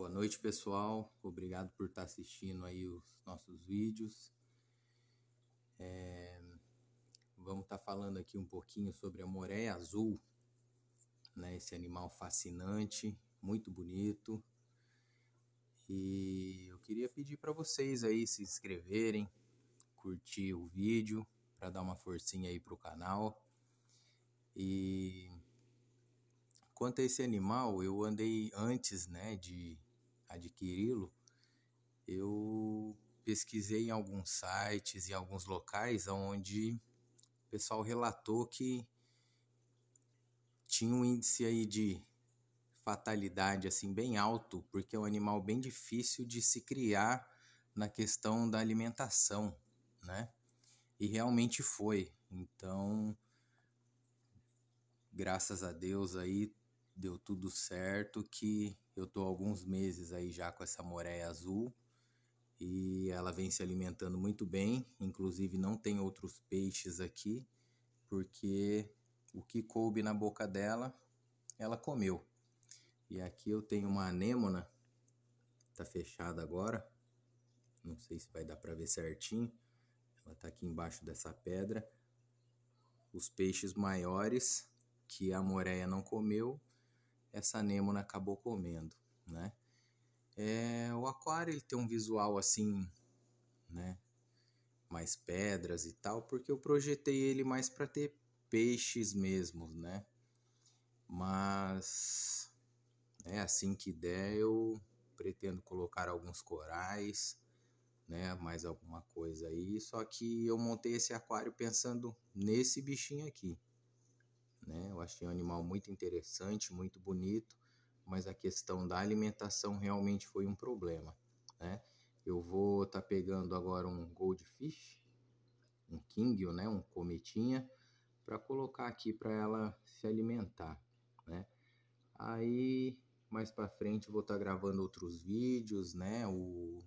Boa noite, pessoal. Obrigado por estar assistindo aí os nossos vídeos. É... Vamos estar falando aqui um pouquinho sobre a moreia azul, né? Esse animal fascinante, muito bonito. E eu queria pedir para vocês aí se inscreverem, curtir o vídeo, para dar uma forcinha aí pro canal. E quanto a esse animal, eu andei antes, né, de adquiri-lo, eu pesquisei em alguns sites e alguns locais onde o pessoal relatou que tinha um índice aí de fatalidade assim bem alto, porque é um animal bem difícil de se criar na questão da alimentação, né? E realmente foi. Então, graças a Deus aí deu tudo certo, que eu tô alguns meses aí já com essa moreia azul e ela vem se alimentando muito bem, inclusive não tem outros peixes aqui, porque o que coube na boca dela, ela comeu. E aqui eu tenho uma anêmona, tá fechada agora, não sei se vai dar para ver certinho, ela tá aqui embaixo dessa pedra. Os peixes maiores que a moreia não comeu, essa anêmona acabou comendo, né? É, o aquário ele tem um visual assim, né? Mais pedras e tal, porque eu projetei ele mais para ter peixes mesmo, né? Mas é assim que der eu pretendo colocar alguns corais, né? Mais alguma coisa aí. Só que eu montei esse aquário pensando nesse bichinho aqui. Né? Eu achei um animal muito interessante, muito bonito, mas a questão da alimentação realmente foi um problema. Né? Eu vou estar tá pegando agora um goldfish, um king, né? um cometinha, para colocar aqui para ela se alimentar. Né? Aí mais para frente vou estar tá gravando outros vídeos, né? O,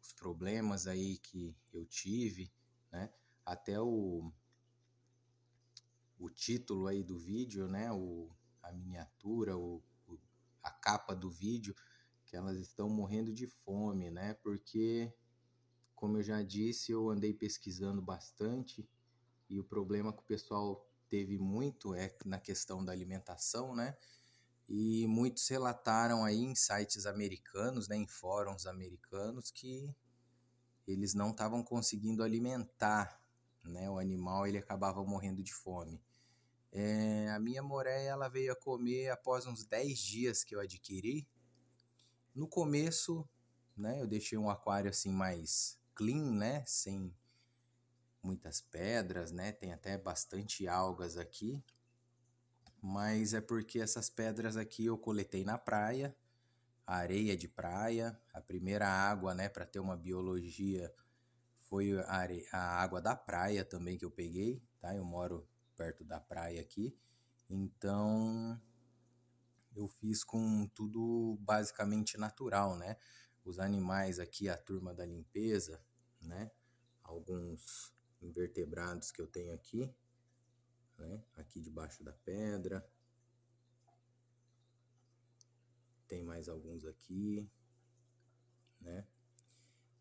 os problemas aí que eu tive, né? Até o o título aí do vídeo, né? O, a miniatura, o, o, a capa do vídeo, que elas estão morrendo de fome, né? Porque, como eu já disse, eu andei pesquisando bastante e o problema que o pessoal teve muito é na questão da alimentação, né? E muitos relataram aí em sites americanos, né, em fóruns americanos, que eles não estavam conseguindo alimentar, né? O animal ele acabava morrendo de fome. É, a minha moreia ela veio a comer após uns 10 dias que eu adquiri. No começo, né, eu deixei um aquário assim mais clean, né, sem muitas pedras, né? Tem até bastante algas aqui. Mas é porque essas pedras aqui eu coletei na praia, a areia de praia, a primeira água, né, para ter uma biologia foi a, are... a água da praia também que eu peguei, tá? Eu moro perto da praia aqui. Então eu fiz com tudo basicamente natural, né? Os animais aqui, a turma da limpeza, né? Alguns invertebrados que eu tenho aqui, né? Aqui debaixo da pedra. Tem mais alguns aqui, né?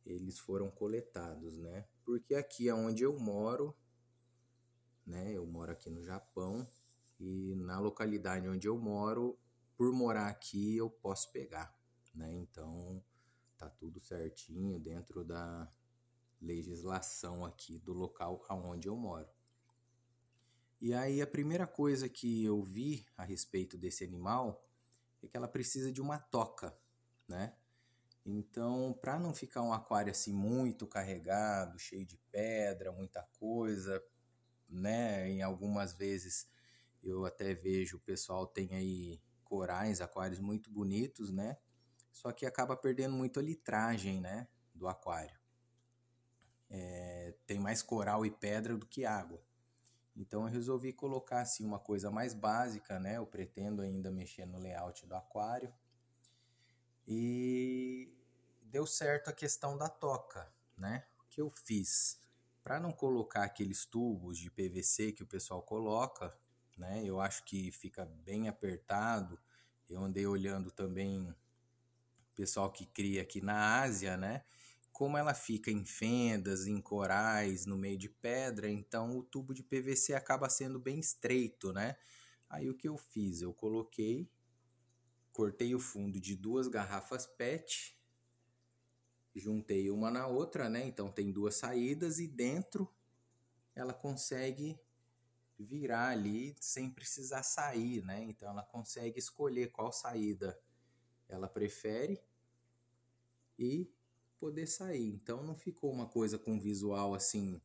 Eles foram coletados, né? Porque aqui é onde eu moro, né? Eu moro aqui no Japão e na localidade onde eu moro, por morar aqui, eu posso pegar, né? Então tá tudo certinho dentro da legislação aqui do local aonde eu moro. E aí a primeira coisa que eu vi a respeito desse animal é que ela precisa de uma toca, né? Então, para não ficar um aquário assim muito carregado, cheio de pedra, muita coisa, né? Em algumas vezes eu até vejo o pessoal tem aí corais, aquários muito bonitos, né? Só que acaba perdendo muito a litragem, né? Do aquário. É, tem mais coral e pedra do que água. Então eu resolvi colocar assim uma coisa mais básica, né? Eu pretendo ainda mexer no layout do aquário. E deu certo a questão da toca, né? O que eu fiz? Para não colocar aqueles tubos de PVC que o pessoal coloca, né? Eu acho que fica bem apertado. Eu andei olhando também o pessoal que cria aqui na Ásia, né? Como ela fica em fendas, em corais, no meio de pedra, então o tubo de PVC acaba sendo bem estreito, né? Aí o que eu fiz? Eu coloquei, cortei o fundo de duas garrafas PET, juntei uma na outra, né? Então tem duas saídas e dentro ela consegue virar ali sem precisar sair, né? Então ela consegue escolher qual saída ela prefere e poder sair. Então não ficou uma coisa com visual assim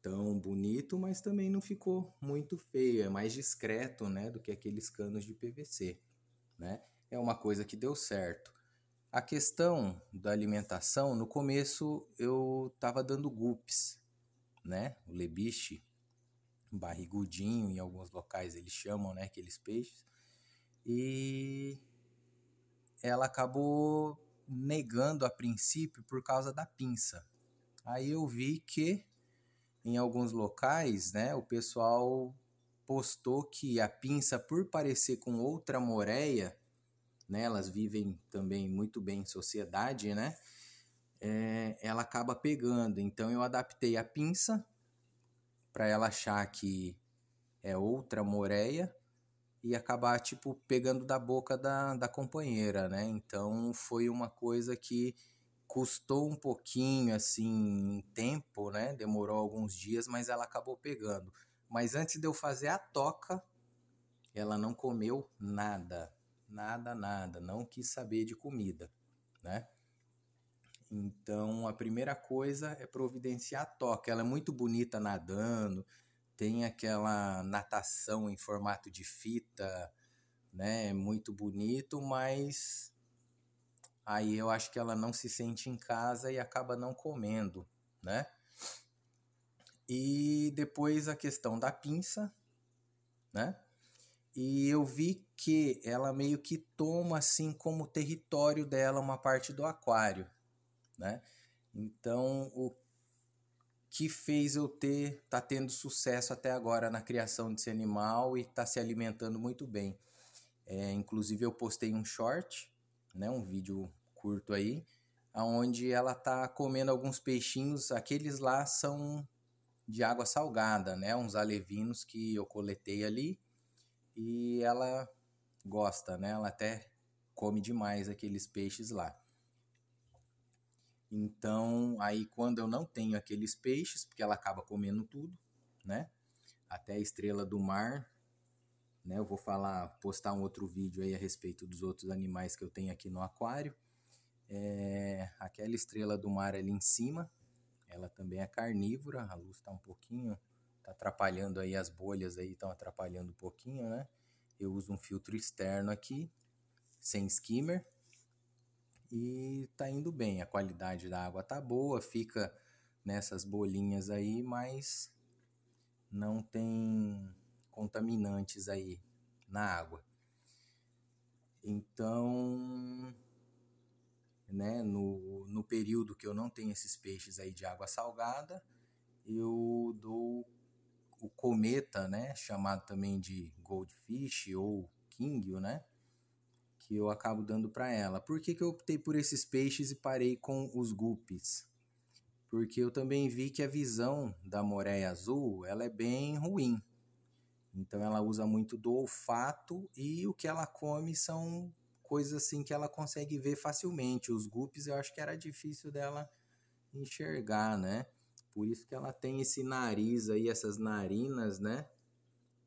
tão bonito, mas também não ficou muito feio, é mais discreto, né, do que aqueles canos de PVC, né? É uma coisa que deu certo. A questão da alimentação, no começo eu estava dando gupes, né? O lebiche, barrigudinho, em alguns locais eles chamam, né? Aqueles peixes. E ela acabou negando a princípio por causa da pinça. Aí eu vi que em alguns locais, né? O pessoal postou que a pinça, por parecer com outra moreia, né, elas vivem também muito bem em sociedade, né? É, ela acaba pegando. Então eu adaptei a pinça para ela achar que é outra moreia e acabar tipo pegando da boca da, da companheira, né? Então foi uma coisa que custou um pouquinho assim tempo, né? Demorou alguns dias, mas ela acabou pegando. Mas antes de eu fazer a toca, ela não comeu nada nada, nada, não quis saber de comida, né? Então, a primeira coisa é providenciar a toca. Ela é muito bonita nadando, tem aquela natação em formato de fita, né? É muito bonito, mas aí eu acho que ela não se sente em casa e acaba não comendo, né? E depois a questão da pinça, né? E eu vi que ela meio que toma assim como território dela uma parte do aquário, né? Então, o que fez eu ter, tá tendo sucesso até agora na criação desse animal e tá se alimentando muito bem. É, inclusive eu postei um short, né, um vídeo curto aí, aonde ela tá comendo alguns peixinhos, aqueles lá são de água salgada, né, uns alevinos que eu coletei ali e ela gosta, né? Ela até come demais aqueles peixes lá. Então, aí quando eu não tenho aqueles peixes, porque ela acaba comendo tudo, né? Até a estrela do mar, né? Eu vou falar, postar um outro vídeo aí a respeito dos outros animais que eu tenho aqui no aquário. É, aquela estrela do mar ali em cima, ela também é carnívora, a luz está um pouquinho tá atrapalhando aí as bolhas aí, estão atrapalhando um pouquinho, né? Eu uso um filtro externo aqui, sem skimmer, e tá indo bem. A qualidade da água tá boa, fica nessas bolinhas aí, mas não tem contaminantes aí na água. Então, né, no, no período que eu não tenho esses peixes aí de água salgada, eu dou o cometa, né, chamado também de Goldfish ou King, né, que eu acabo dando para ela. Por que, que eu optei por esses peixes e parei com os guppies? Porque eu também vi que a visão da moreia azul, ela é bem ruim. Então ela usa muito do olfato e o que ela come são coisas assim que ela consegue ver facilmente. Os guppies eu acho que era difícil dela enxergar, né? Por isso que ela tem esse nariz aí, essas narinas, né?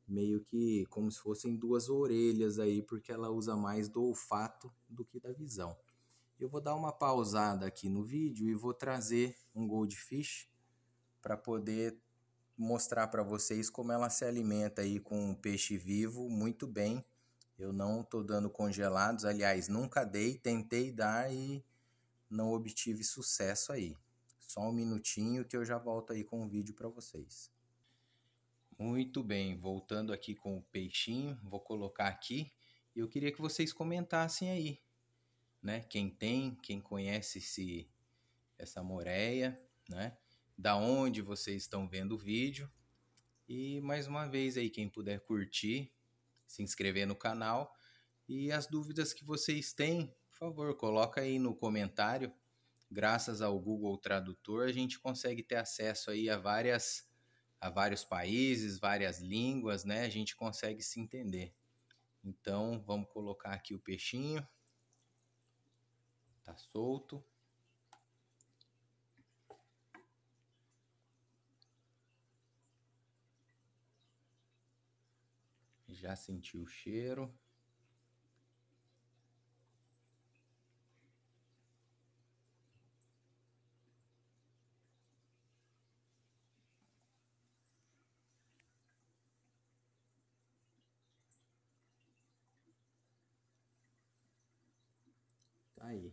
Meio que como se fossem duas orelhas aí, porque ela usa mais do olfato do que da visão. Eu vou dar uma pausada aqui no vídeo e vou trazer um goldfish para poder mostrar para vocês como ela se alimenta aí com peixe vivo muito bem. Eu não estou dando congelados, aliás, nunca dei, tentei dar e não obtive sucesso aí. Só um minutinho que eu já volto aí com o vídeo para vocês. Muito bem, voltando aqui com o peixinho, vou colocar aqui e eu queria que vocês comentassem aí, né? Quem tem, quem conhece esse, essa moreia, né? Da onde vocês estão vendo o vídeo. E mais uma vez aí, quem puder curtir, se inscrever no canal e as dúvidas que vocês têm, por favor, coloca aí no comentário graças ao Google Tradutor, a gente consegue ter acesso aí a várias a vários países, várias línguas, né? A gente consegue se entender. Então, vamos colocar aqui o peixinho. Tá solto. Já sentiu o cheiro. Aí.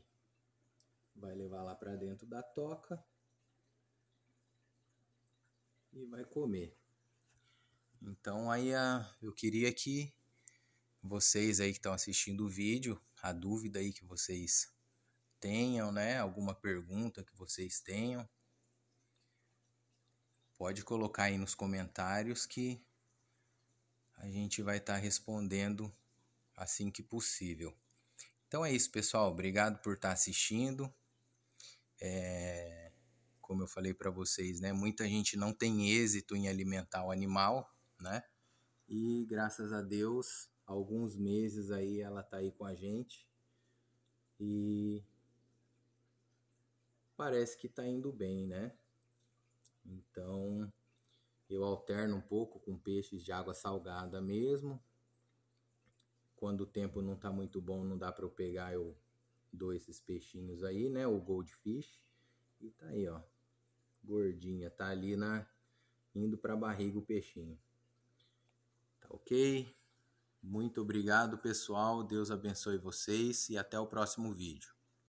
Vai levar lá para dentro da toca e vai comer. Então aí eu queria que vocês aí que estão assistindo o vídeo, a dúvida aí que vocês tenham, né, alguma pergunta que vocês tenham, pode colocar aí nos comentários que a gente vai estar tá respondendo assim que possível. Então é isso, pessoal. Obrigado por estar tá assistindo. É, como eu falei para vocês, né? Muita gente não tem êxito em alimentar o animal, né? E graças a Deus, alguns meses aí ela tá aí com a gente. E parece que tá indo bem, né? Então, eu alterno um pouco com peixes de água salgada mesmo, quando o tempo não tá muito bom, não dá para eu pegar, eu dou esses peixinhos aí, né? O goldfish. E tá aí, ó. Gordinha, tá ali na indo para barriga o peixinho. Tá OK? Muito obrigado, pessoal. Deus abençoe vocês e até o próximo vídeo.